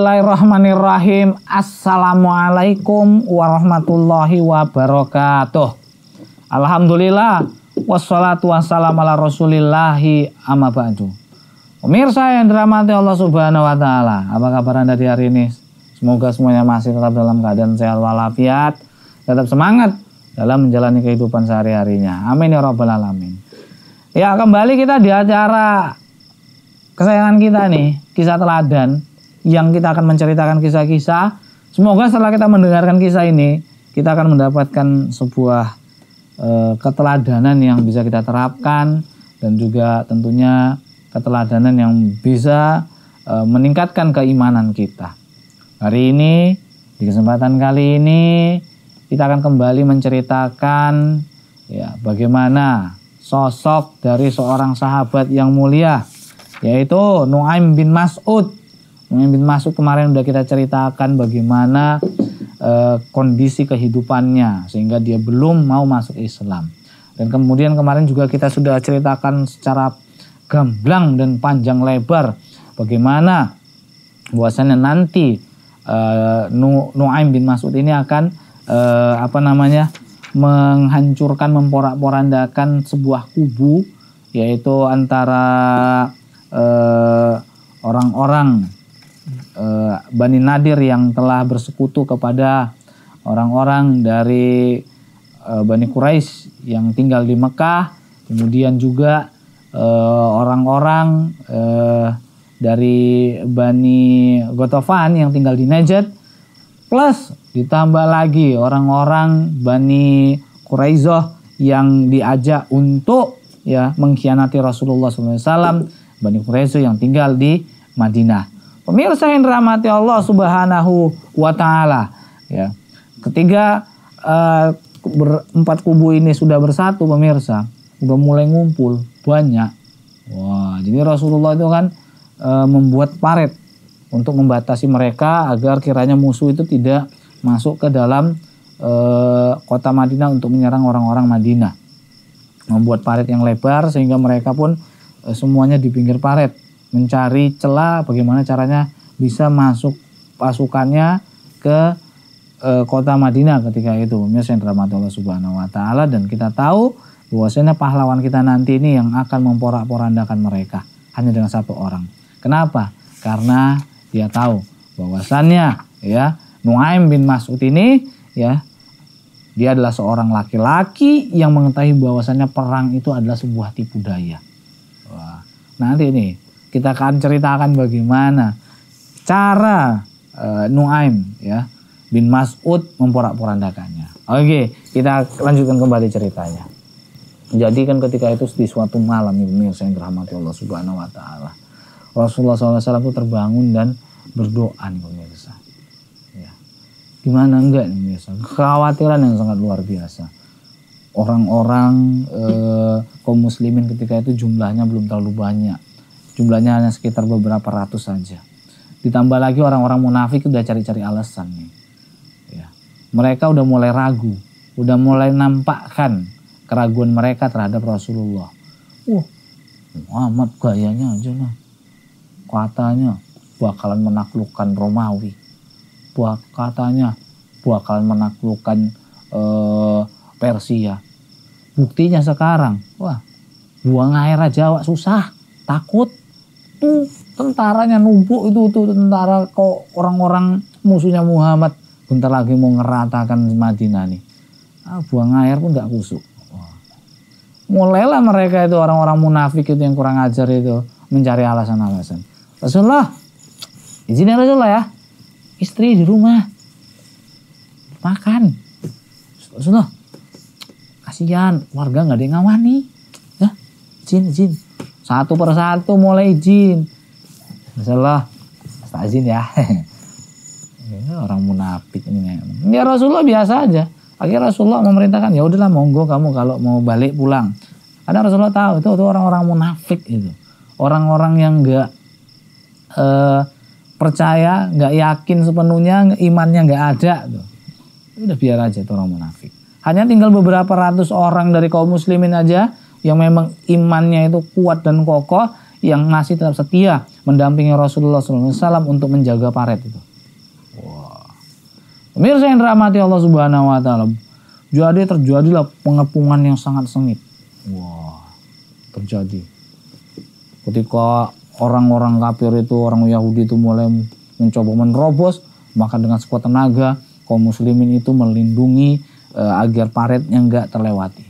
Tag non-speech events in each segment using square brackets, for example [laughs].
Bismillahirrahmanirrahim. Assalamualaikum warahmatullahi wabarakatuh. Alhamdulillah. Wassalatu wassalamu ala rasulillahi amma ba'du. Pemirsa yang dirahmati Allah subhanahu wa ta'ala. Apa kabar anda di hari ini? Semoga semuanya masih tetap dalam keadaan sehat walafiat. Tetap semangat dalam menjalani kehidupan sehari-harinya. Amin ya rabbal alamin. Ya kembali kita di acara kesayangan kita nih. Kisah teladan yang kita akan menceritakan kisah-kisah. Semoga setelah kita mendengarkan kisah ini, kita akan mendapatkan sebuah e, keteladanan yang bisa kita terapkan dan juga tentunya keteladanan yang bisa e, meningkatkan keimanan kita. Hari ini di kesempatan kali ini kita akan kembali menceritakan ya bagaimana sosok dari seorang sahabat yang mulia yaitu Nuaim bin Mas'ud Pemimpin masuk kemarin udah kita ceritakan bagaimana e, kondisi kehidupannya sehingga dia belum mau masuk Islam. Dan kemudian kemarin juga kita sudah ceritakan secara gamblang dan panjang lebar bagaimana bahwasannya nanti e, nu, Nuaim bin Mas'ud ini akan e, apa namanya menghancurkan memporak-porandakan sebuah kubu yaitu antara orang-orang Eh, Bani Nadir yang telah bersekutu kepada orang-orang dari eh, Bani Quraisy yang tinggal di Mekah, kemudian juga eh, orang-orang dari Bani Gotofan yang tinggal di Najd, plus ditambah lagi orang-orang Bani Quraizoh yang diajak untuk ya mengkhianati Rasulullah SAW, Bani Quraizoh yang tinggal di Madinah. Pemirsa yang dirahmati Allah Subhanahu wa taala, ya. Ketiga eh, empat kubu ini sudah bersatu pemirsa, sudah mulai ngumpul banyak. Wah, jadi Rasulullah itu kan eh, membuat paret untuk membatasi mereka agar kiranya musuh itu tidak masuk ke dalam eh, kota Madinah untuk menyerang orang-orang Madinah. Membuat paret yang lebar sehingga mereka pun eh, semuanya di pinggir paret mencari celah bagaimana caranya bisa masuk pasukannya ke e, kota Madinah ketika itu misalnya yang Allah Subhanahu wa taala dan kita tahu bahwasanya pahlawan kita nanti ini yang akan memporak-porandakan mereka hanya dengan satu orang. Kenapa? Karena dia tahu bahwasannya ya Nuaim bin Mas'ud ini ya dia adalah seorang laki-laki yang mengetahui bahwasannya perang itu adalah sebuah tipu daya. Wah, nanti ini kita akan ceritakan bagaimana cara uh, Nuaim ya bin Mas'ud memporak-porandakannya. Oke, kita lanjutkan kembali ceritanya. Jadi kan ketika itu di suatu malam ini yang dirahmati Allah Subhanahu wa taala. Rasulullah SAW itu terbangun dan berdoa nih pemirsa. Ya. Gimana enggak nih pemirsa? Kekhawatiran yang sangat luar biasa. Orang-orang eh, kaum muslimin ketika itu jumlahnya belum terlalu banyak Jumlahnya hanya sekitar beberapa ratus saja. Ditambah lagi orang-orang munafik udah cari-cari alasan nih. Ya. Mereka udah mulai ragu, udah mulai nampakkan keraguan mereka terhadap Rasulullah. Wah, Muhammad gayanya aja lah. Katanya bakalan menaklukkan Romawi. buah katanya bakalan menaklukkan eh, Persia. Buktinya sekarang, wah, buang air aja Jawa susah, takut itu tentaranya numpuk itu tuh tentara kok orang-orang musuhnya Muhammad bentar lagi mau ngeratakan Madinah nih. Ah, buang air pun nggak kusuk. Mulailah mereka itu orang-orang munafik itu yang kurang ajar itu mencari alasan-alasan. Rasulullah, izinnya Rasulullah ya, istri di rumah makan. Rasulullah, kasihan warga nggak ada yang ngawani. Ya, izin, izin satu persatu mulai izin. Masalah, izin ya. ya. [laughs] orang munafik ini. Ya Rasulullah biasa aja. Akhirnya Rasulullah memerintahkan, ya udahlah monggo kamu kalau mau balik pulang. Karena Rasulullah tahu itu tuh orang-orang munafik itu. Orang-orang yang enggak eh, percaya, enggak yakin sepenuhnya, imannya enggak ada tuh. Udah biar aja itu orang munafik. Hanya tinggal beberapa ratus orang dari kaum muslimin aja yang memang imannya itu kuat dan kokoh yang ngasih tetap setia mendampingi Rasulullah SAW untuk menjaga paret itu. Wah. Wow. Pemirsa yang dirahmati Allah Subhanahu wa taala. Jadi terjadilah pengepungan yang sangat sengit. Wah. Terjadi. Ketika orang-orang kafir itu, orang Yahudi itu mulai mencoba menerobos, maka dengan sekuat tenaga kaum muslimin itu melindungi e, agar paretnya nggak terlewati.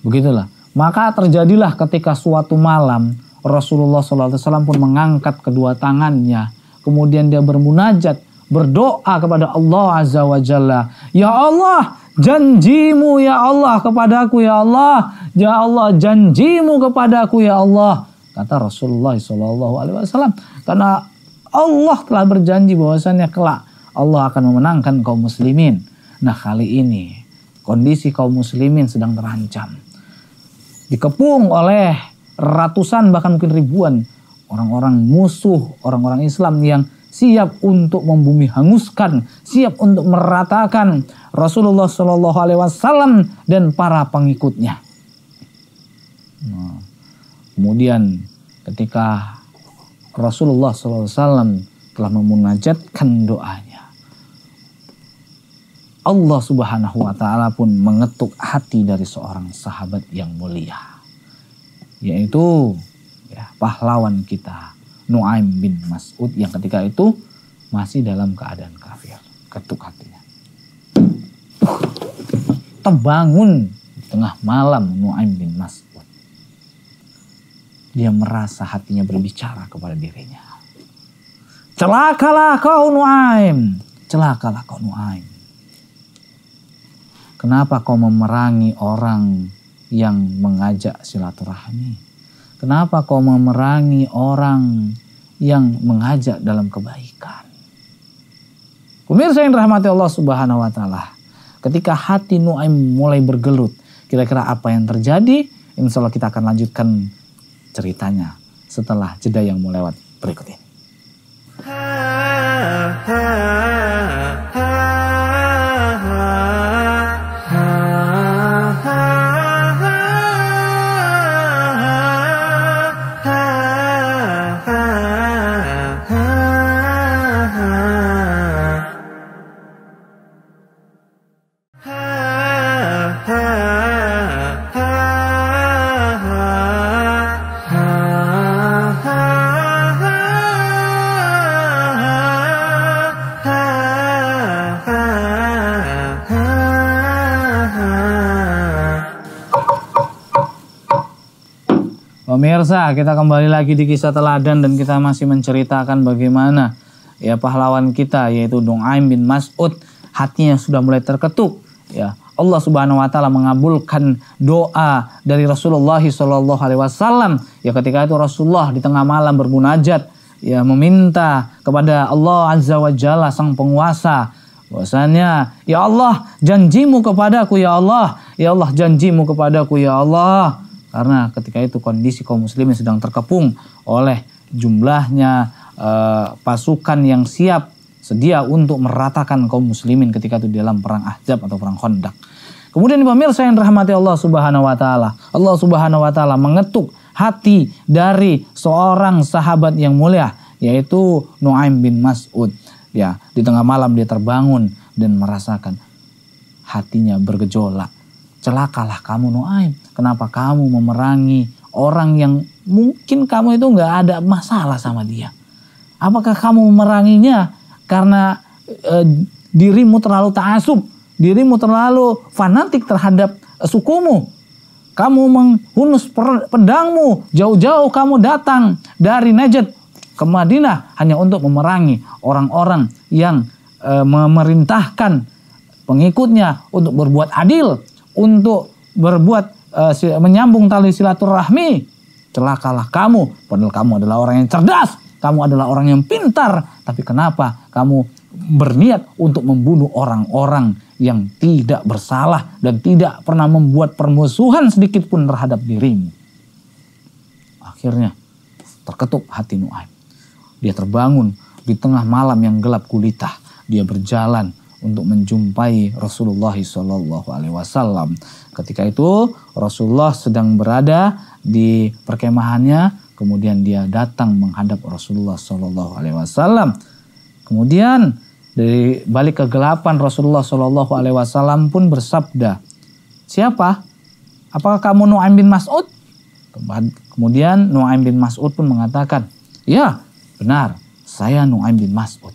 Begitulah. Maka terjadilah ketika suatu malam Rasulullah SAW pun mengangkat kedua tangannya. Kemudian dia bermunajat, berdoa kepada Allah Azza wa Jalla. Ya Allah, janjimu ya Allah kepadaku ya Allah. Ya Allah, janjimu kepadaku ya Allah. Kata Rasulullah SAW. Karena Allah telah berjanji bahwasannya kelak Allah akan memenangkan kaum muslimin. Nah kali ini kondisi kaum muslimin sedang terancam dikepung oleh ratusan bahkan mungkin ribuan orang-orang musuh, orang-orang Islam yang siap untuk membumi hanguskan, siap untuk meratakan Rasulullah Shallallahu Alaihi Wasallam dan para pengikutnya. Nah, kemudian ketika Rasulullah Shallallahu Alaihi Wasallam telah memunajatkan doanya, Allah Subhanahu wa taala pun mengetuk hati dari seorang sahabat yang mulia yaitu ya, pahlawan kita Nuaim bin Mas'ud yang ketika itu masih dalam keadaan kafir ketuk hatinya terbangun di tengah malam Nuaim bin Mas'ud dia merasa hatinya berbicara kepada dirinya celakalah kau Nuaim celakalah kau Nuaim Kenapa kau memerangi orang yang mengajak silaturahmi? Kenapa kau memerangi orang yang mengajak dalam kebaikan? Pemirsa yang rahmati Allah Subhanahu wa taala. Ketika hati Nuaim mulai bergelut, kira-kira apa yang terjadi? Insya Allah kita akan lanjutkan ceritanya setelah jeda yang mau lewat berikut ini. pemirsa, kita kembali lagi di kisah teladan dan kita masih menceritakan bagaimana ya pahlawan kita yaitu Dong Aim bin Mas'ud hatinya sudah mulai terketuk ya. Allah Subhanahu wa taala mengabulkan doa dari Rasulullah sallallahu alaihi wasallam ya ketika itu Rasulullah di tengah malam bermunajat ya meminta kepada Allah Azza wa Jalla sang penguasa bahwasanya ya Allah janjimu kepadaku ya Allah ya Allah janjimu kepadaku ya Allah karena ketika itu kondisi kaum muslimin sedang terkepung oleh jumlahnya e, pasukan yang siap sedia untuk meratakan kaum muslimin ketika itu dalam perang Ahzab atau perang kondak Kemudian pemirsa yang dirahmati Allah Subhanahu wa taala, Allah Subhanahu wa taala mengetuk hati dari seorang sahabat yang mulia yaitu Nuaim bin Mas'ud. Ya, di tengah malam dia terbangun dan merasakan hatinya bergejolak celakalah kamu Noaim. Kenapa kamu memerangi orang yang mungkin kamu itu nggak ada masalah sama dia. Apakah kamu memeranginya karena e, dirimu terlalu taasub, dirimu terlalu fanatik terhadap sukumu. Kamu menghunus pedangmu, jauh-jauh kamu datang dari Najd ke Madinah hanya untuk memerangi orang-orang yang e, memerintahkan pengikutnya untuk berbuat adil, untuk berbuat uh, menyambung tali silaturahmi, celakalah kamu. Padahal kamu adalah orang yang cerdas, kamu adalah orang yang pintar, tapi kenapa kamu berniat untuk membunuh orang-orang yang tidak bersalah dan tidak pernah membuat permusuhan sedikit pun terhadap dirimu. Akhirnya terketuk hati Nuaim. Dia terbangun di tengah malam yang gelap gulita. Dia berjalan untuk menjumpai Rasulullah Shallallahu Alaihi Wasallam. Ketika itu Rasulullah sedang berada di perkemahannya, kemudian dia datang menghadap Rasulullah Shallallahu Alaihi Wasallam. Kemudian dari balik kegelapan Rasulullah Shallallahu Alaihi Wasallam pun bersabda, siapa? Apakah kamu Nu'aim bin Mas'ud? Kemudian Nu'aim bin Mas'ud pun mengatakan, ya benar, saya Nu'aim bin Mas'ud.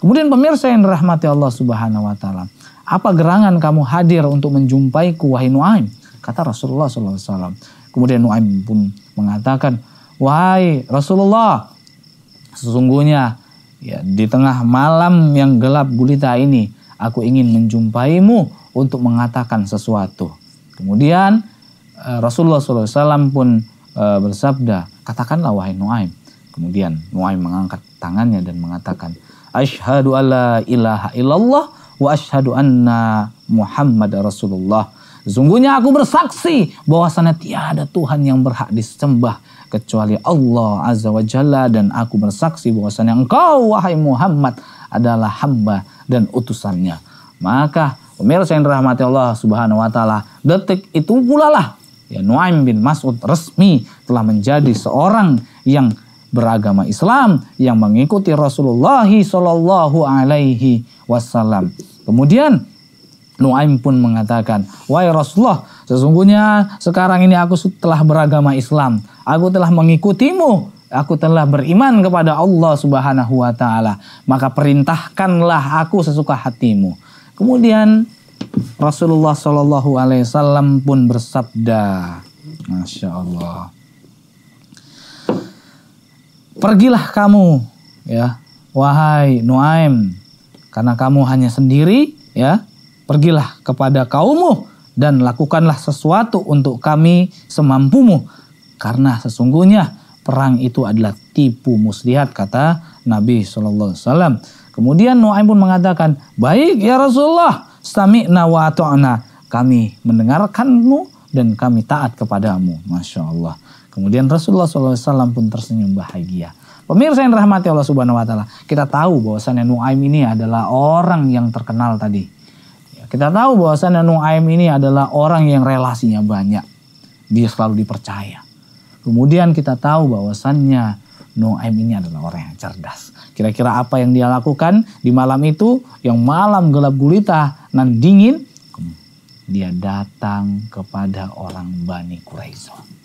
Kemudian pemirsa yang dirahmati Allah Subhanahu wa taala, apa gerangan kamu hadir untuk menjumpai wahai Nuaim? Kata Rasulullah sallallahu alaihi wasallam. Kemudian Nuaim pun mengatakan, "Wahai Rasulullah, sesungguhnya ya, di tengah malam yang gelap gulita ini, aku ingin menjumpaimu untuk mengatakan sesuatu." Kemudian eh, Rasulullah Sallallahu Alaihi Wasallam pun eh, bersabda, "Katakanlah wahai Nuaim." Kemudian Nuaim mengangkat tangannya dan mengatakan, Ashadu alla ilaha illallah wa ashadu anna Muhammad Rasulullah. Sungguhnya aku bersaksi bahwasanya tiada Tuhan yang berhak disembah kecuali Allah Azza wa Jalla dan aku bersaksi bahwasanya engkau wahai Muhammad adalah hamba dan utusannya. Maka pemirsa yang dirahmati Allah Subhanahu wa taala, detik itu pula lah ya Nuaim bin Mas'ud resmi telah menjadi seorang yang beragama Islam yang mengikuti Rasulullah Shallallahu Alaihi Wasallam. Kemudian Nuaim pun mengatakan, Wahai Rasulullah, sesungguhnya sekarang ini aku telah beragama Islam. Aku telah mengikutimu. Aku telah beriman kepada Allah subhanahu wa ta'ala. Maka perintahkanlah aku sesuka hatimu. Kemudian Rasulullah SAW pun bersabda, Masya Allah. Pergilah kamu, ya, wahai Nuaim, karena kamu hanya sendiri, ya. Pergilah kepada kaummu dan lakukanlah sesuatu untuk kami semampumu, karena sesungguhnya perang itu adalah tipu muslihat kata Nabi Shallallahu Alaihi Wasallam. Kemudian Nuaim pun mengatakan, baik ya Rasulullah, sami'na wa ato'na. Kami mendengarkanmu dan kami taat kepadamu. Masya Allah. Kemudian Rasulullah SAW pun tersenyum bahagia. Pemirsa yang rahmati Allah Subhanahu wa taala, kita tahu bahwasannya Nuaim ini adalah orang yang terkenal tadi. Kita tahu bahwasannya Nuaim ini adalah orang yang relasinya banyak. Dia selalu dipercaya. Kemudian kita tahu bahwasannya Nuaim ini adalah orang yang cerdas. Kira-kira apa yang dia lakukan di malam itu, yang malam gelap gulita dan dingin, dia datang kepada orang Bani Quraisy.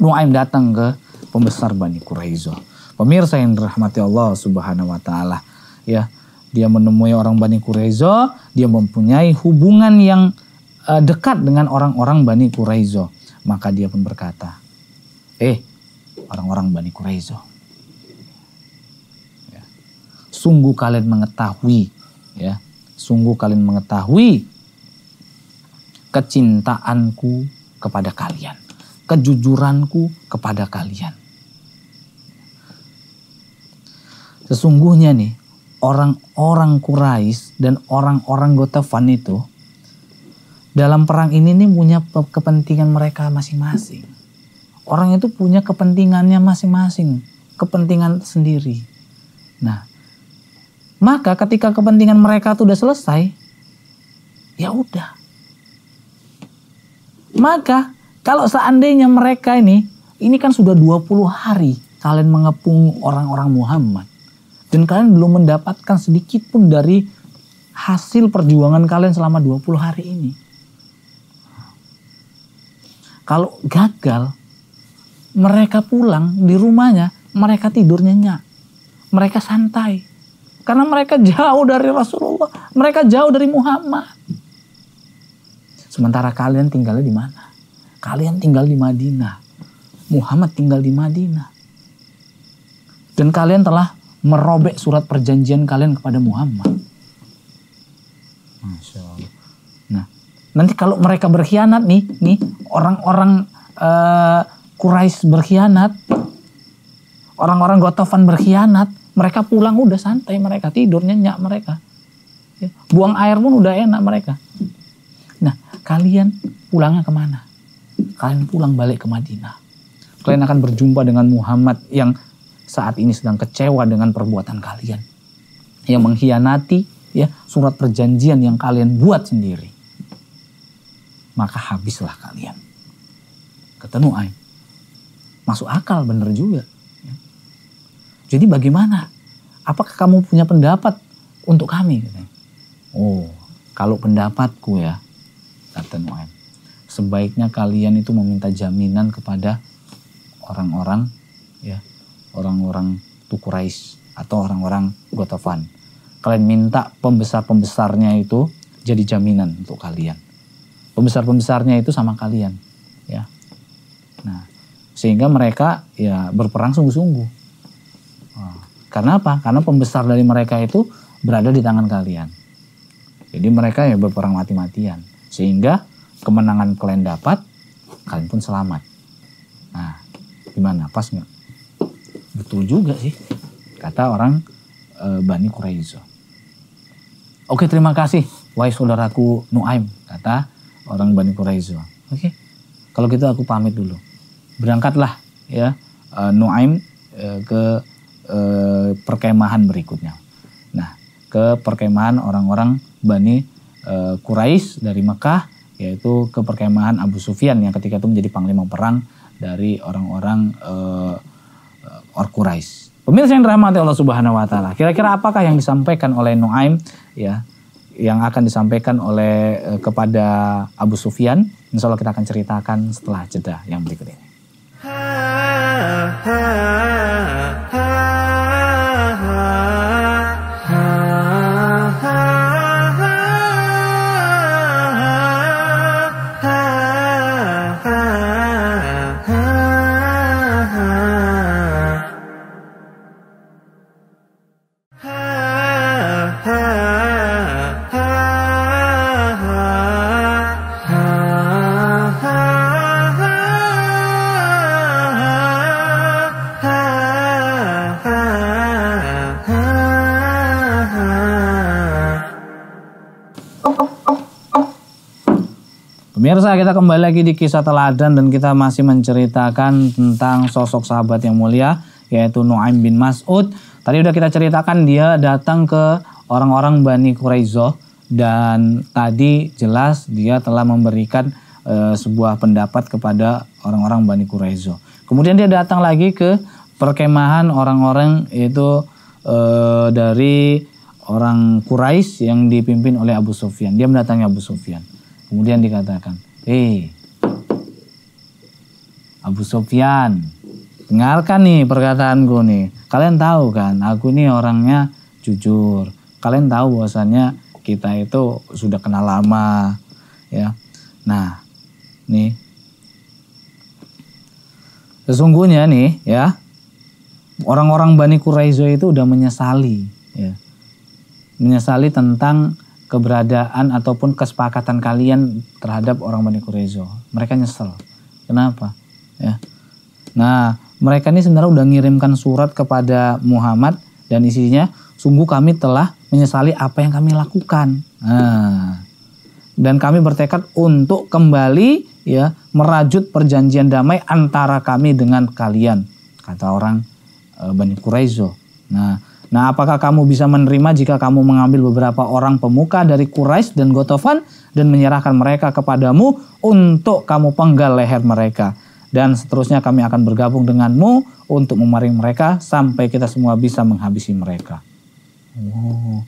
Nuaim datang ke pembesar Bani Quraizo. Pemirsa yang dirahmati Allah Subhanahu wa taala, ya. Dia menemui orang Bani Quraizo, dia mempunyai hubungan yang uh, dekat dengan orang-orang Bani Quraizo. Maka dia pun berkata, "Eh, orang-orang Bani Quraizo. Ya. Sungguh kalian mengetahui, ya. Sungguh kalian mengetahui kecintaanku kepada kalian kejujuranku kepada kalian. Sesungguhnya nih, orang-orang Quraisy dan orang-orang Gotafan itu dalam perang ini nih punya kepentingan mereka masing-masing. Orang itu punya kepentingannya masing-masing, kepentingan sendiri. Nah, maka ketika kepentingan mereka itu udah selesai, ya udah. Maka kalau seandainya mereka ini, ini kan sudah 20 hari kalian mengepung orang-orang Muhammad. Dan kalian belum mendapatkan sedikit pun dari hasil perjuangan kalian selama 20 hari ini. Kalau gagal, mereka pulang di rumahnya, mereka tidur nyenyak. Mereka santai. Karena mereka jauh dari Rasulullah. Mereka jauh dari Muhammad. Sementara kalian tinggalnya di mana? Kalian tinggal di Madinah. Muhammad tinggal di Madinah. Dan kalian telah merobek surat perjanjian kalian kepada Muhammad. Masya Allah. Nah, nanti kalau mereka berkhianat nih, nih orang-orang uh, Quraisy berkhianat, orang-orang Gotofan berkhianat, mereka pulang udah santai mereka, tidur nyenyak mereka. Ya, buang air pun udah enak mereka. Nah, kalian pulangnya kemana? kalian pulang balik ke Madinah. Kalian akan berjumpa dengan Muhammad yang saat ini sedang kecewa dengan perbuatan kalian. Yang mengkhianati ya surat perjanjian yang kalian buat sendiri. Maka habislah kalian. Ketemu ay. Masuk akal bener juga. Ya. Jadi bagaimana? Apakah kamu punya pendapat untuk kami? Oh, kalau pendapatku ya, kata Nuaim sebaiknya kalian itu meminta jaminan kepada orang-orang ya orang-orang Tukurais atau orang-orang Gotofan. Kalian minta pembesar-pembesarnya itu jadi jaminan untuk kalian. Pembesar-pembesarnya itu sama kalian, ya. Nah, sehingga mereka ya berperang sungguh-sungguh. Ah, karena apa? Karena pembesar dari mereka itu berada di tangan kalian. Jadi mereka ya berperang mati-matian. Sehingga kemenangan kalian dapat, kalian pun selamat. Nah, gimana? Pas nggak? Betul juga sih, kata orang e, Bani Quraizo. Oke, terima kasih, wahai saudaraku Nuaim, kata orang Bani Quraizo. Oke, kalau gitu aku pamit dulu. Berangkatlah ya e, Nuaim e, ke e, perkemahan berikutnya. Nah, ke perkemahan orang-orang Bani e, Quraisy dari Mekah yaitu ke perkemahan Abu Sufyan yang ketika itu menjadi panglima perang dari orang-orang uh, eh, Orkurais. Pemirsa yang dirahmati Allah Subhanahu wa taala, kira-kira apakah yang disampaikan oleh Nuaim ya yang akan disampaikan oleh uh, kepada Abu Sufyan, insya Allah kita akan ceritakan setelah jeda yang berikut ini. Ha, ha, ha. kita kembali lagi di kisah teladan dan kita masih menceritakan tentang sosok sahabat yang mulia yaitu Nuaim bin Mas'ud. Tadi udah kita ceritakan dia datang ke orang-orang Bani Quraizo dan tadi jelas dia telah memberikan e, sebuah pendapat kepada orang-orang Bani Quraizo. Kemudian dia datang lagi ke perkemahan orang-orang yaitu e, eh, dari orang Quraisy yang dipimpin oleh Abu Sufyan. Dia mendatangi Abu Sufyan. Kemudian dikatakan, Eh, Abu Sofyan, dengarkan nih perkataanku nih. Kalian tahu kan, aku ini orangnya jujur. Kalian tahu bahwasannya kita itu sudah kenal lama, ya. Nah, nih, sesungguhnya nih, ya, orang-orang Bani Quraisy itu udah menyesali, ya, menyesali tentang keberadaan ataupun kesepakatan kalian terhadap orang Bani Kurezo. Mereka nyesel. Kenapa? Ya. Nah, mereka ini sebenarnya udah ngirimkan surat kepada Muhammad dan isinya, sungguh kami telah menyesali apa yang kami lakukan. Nah, dan kami bertekad untuk kembali ya merajut perjanjian damai antara kami dengan kalian kata orang e, Bani Kurezo. Nah, Nah, apakah kamu bisa menerima jika kamu mengambil beberapa orang pemuka dari Quraisy dan Gotofan dan menyerahkan mereka kepadamu untuk kamu penggal leher mereka? Dan seterusnya kami akan bergabung denganmu untuk memaring mereka sampai kita semua bisa menghabisi mereka. Oh.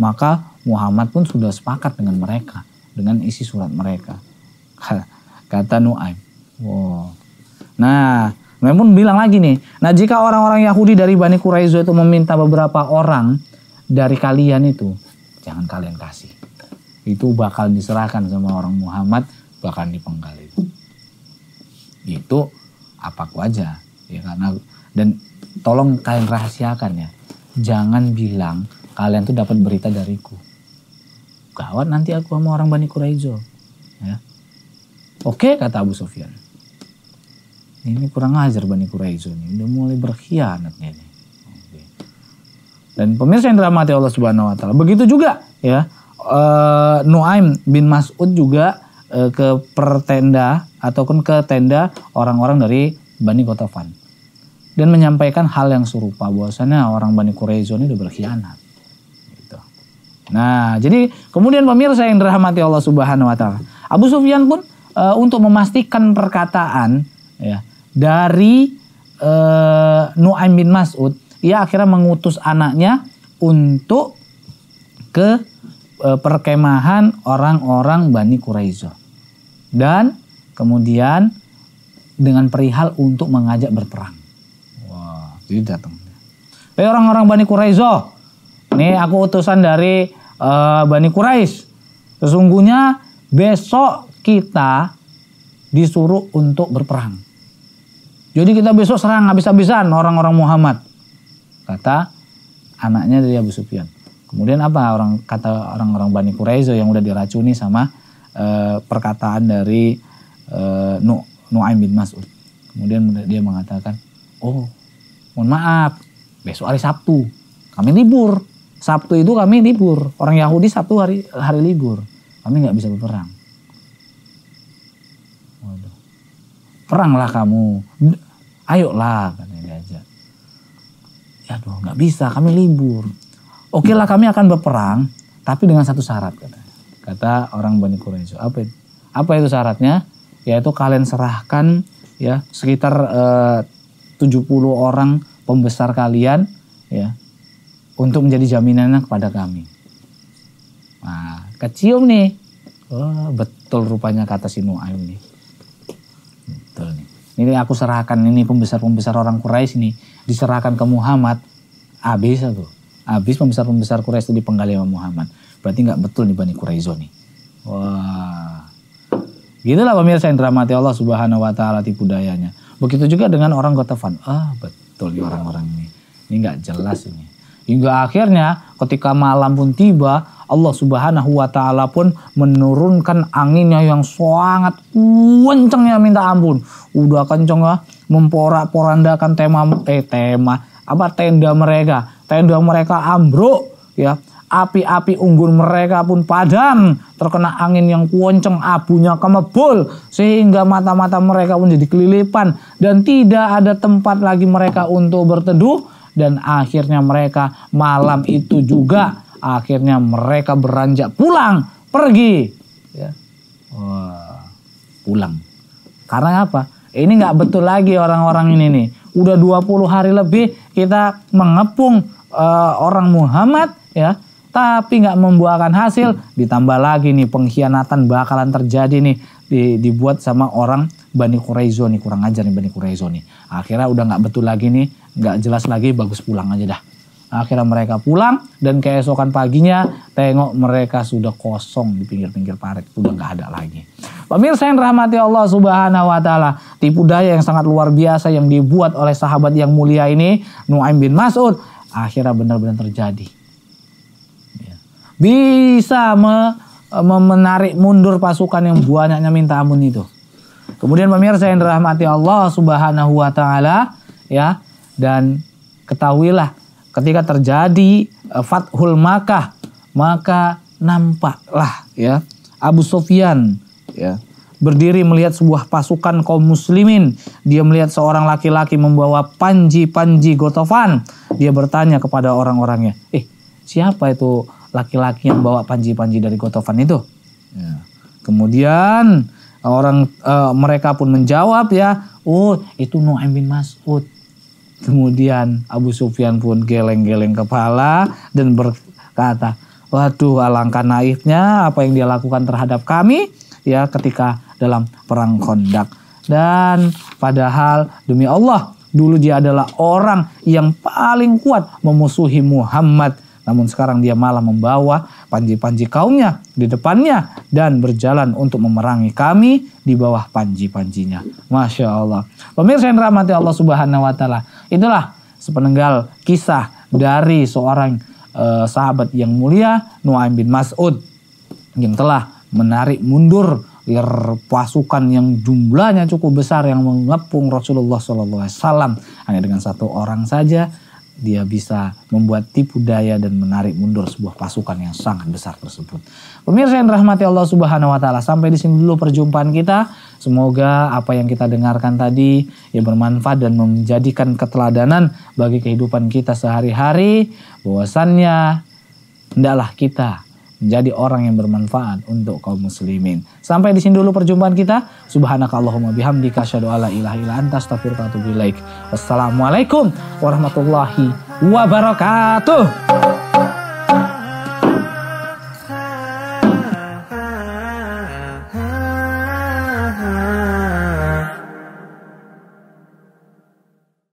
Maka Muhammad pun sudah sepakat dengan mereka, dengan isi surat mereka. [laughs] Kata Nuaim. Wow. Nah, namun bilang lagi nih, nah jika orang-orang Yahudi dari Bani Quraisy itu meminta beberapa orang dari kalian itu, jangan kalian kasih. Itu bakal diserahkan sama orang Muhammad, bahkan dipenggal itu. Itu apa aja ya karena dan tolong kalian rahasiakan ya. Jangan bilang kalian tuh dapat berita dariku. Gawat nanti aku sama orang Bani Quraisy. Ya. Oke kata Abu Sofyan ini kurang ajar Bani Quraizu ini udah mulai berkhianat ini. Dan pemirsa yang dirahmati Allah Subhanahu wa taala. Begitu juga ya uh, Nuaim bin Mas'ud juga uh, ke pertenda ataupun ke tenda orang-orang dari Bani Gotofan dan menyampaikan hal yang serupa bahwasanya orang Bani Quraisy ini udah berkhianat. Gitu. Nah, jadi kemudian pemirsa yang dirahmati Allah Subhanahu wa taala. Abu Sufyan pun e, untuk memastikan perkataan ya dari uh, Nuaim bin Mas'ud, ia akhirnya mengutus anaknya untuk ke uh, perkemahan orang-orang Bani Quraizo. Dan kemudian dengan perihal untuk mengajak berperang. Wah, jadi datang. Hei orang-orang Bani Quraizo, nih aku utusan dari uh, Bani Quraisy. Sesungguhnya besok kita disuruh untuk berperang jadi kita besok serang habis-habisan orang-orang Muhammad. Kata anaknya dari Abu Sufyan. Kemudian apa orang kata orang-orang Bani Quraizo yang udah diracuni sama e, perkataan dari e, nu, Nu'aim bin Mas'ud. Kemudian dia mengatakan, "Oh, mohon maaf, besok hari Sabtu. Kami libur. Sabtu itu kami libur. Orang Yahudi Sabtu hari hari libur. Kami nggak bisa berperang." peranglah kamu, ayolah katanya diajak. Ya aduh nggak bisa, kami libur. Oke lah kami akan berperang, tapi dengan satu syarat kata kata orang Bani Quraisy. Apa itu? Apa itu syaratnya? Yaitu kalian serahkan ya sekitar eh, 70 orang pembesar kalian ya untuk menjadi jaminannya kepada kami. Nah, kecium nih. Oh, betul rupanya kata si Nuaim nih ini aku serahkan ini pembesar-pembesar orang Quraisy ini diserahkan ke Muhammad habis itu habis pembesar-pembesar Quraisy itu dipenggal sama Muhammad berarti nggak betul nih Bani Quraisy nih wah gitulah pemirsa yang dramati Allah Subhanahu wa taala tipu dayanya begitu juga dengan orang Gotafan ah betul nih orang-orang ini ini nggak jelas ini Hingga akhirnya ketika malam pun tiba, Allah Subhanahu wa taala pun menurunkan anginnya yang sangat kencangnya minta ampun. Udah kenceng ya, memporak-porandakan tema eh tema apa tenda mereka. Tenda mereka ambruk ya. Api-api unggun mereka pun padam terkena angin yang kenceng abunya kemebul sehingga mata-mata mereka pun jadi kelilipan dan tidak ada tempat lagi mereka untuk berteduh dan akhirnya mereka malam itu juga akhirnya mereka beranjak pulang pergi ya. pulang karena apa ini nggak betul lagi orang-orang ini nih udah 20 hari lebih kita mengepung uh, orang Muhammad ya tapi nggak membuahkan hasil ditambah lagi nih pengkhianatan bakalan terjadi nih dibuat sama orang Bani Quraizo nih kurang ajar nih Bani Quraizo nih. Akhirnya udah nggak betul lagi nih, nggak jelas lagi, bagus pulang aja dah. Akhirnya mereka pulang dan keesokan paginya tengok mereka sudah kosong di pinggir-pinggir parit, udah nggak ada lagi. Pemirsa yang rahmati Allah Subhanahu wa taala, tipu daya yang sangat luar biasa yang dibuat oleh sahabat yang mulia ini Nuaim bin Mas'ud akhirnya benar-benar terjadi. Ya. Bisa me menarik mundur pasukan yang banyaknya minta ampun itu. Kemudian pemirsa yang dirahmati Allah Subhanahu wa taala ya dan ketahuilah ketika terjadi e, Fathul Makkah maka nampaklah ya Abu Sufyan ya berdiri melihat sebuah pasukan kaum muslimin. Dia melihat seorang laki-laki membawa panji-panji gotofan. Dia bertanya kepada orang-orangnya, eh siapa itu laki-laki yang bawa panji-panji dari gotofan itu? Ya. Kemudian Orang uh, mereka pun menjawab ya, "Oh, itu Nuaim bin Mas'ud." Kemudian Abu Sufyan pun geleng-geleng kepala dan berkata, "Waduh, alangkah naifnya apa yang dia lakukan terhadap kami ya ketika dalam perang kondak Dan padahal demi Allah, dulu dia adalah orang yang paling kuat memusuhi Muhammad, namun sekarang dia malah membawa panji-panji kaumnya di depannya dan berjalan untuk memerangi kami di bawah panji-panjinya. Masya Allah. Pemirsa yang rahmati Allah subhanahu wa ta'ala. Itulah sepenenggal kisah dari seorang eh, sahabat yang mulia Nuaim bin Mas'ud yang telah menarik mundur pasukan yang jumlahnya cukup besar yang mengepung Rasulullah SAW hanya dengan satu orang saja dia bisa membuat tipu daya dan menarik mundur sebuah pasukan yang sangat besar tersebut. Pemirsa yang rahmati Allah Subhanahu wa taala, sampai di sini dulu perjumpaan kita. Semoga apa yang kita dengarkan tadi ya bermanfaat dan menjadikan keteladanan bagi kehidupan kita sehari-hari. Bahwasannya hendaklah kita menjadi orang yang bermanfaat untuk kaum muslimin. Sampai di sini dulu perjumpaan kita. Subhanakallahumma bihamdika asyhadu alla ilaha illa anta astaghfiruka wa atubu ilaik. Wassalamualaikum warahmatullahi wabarakatuh.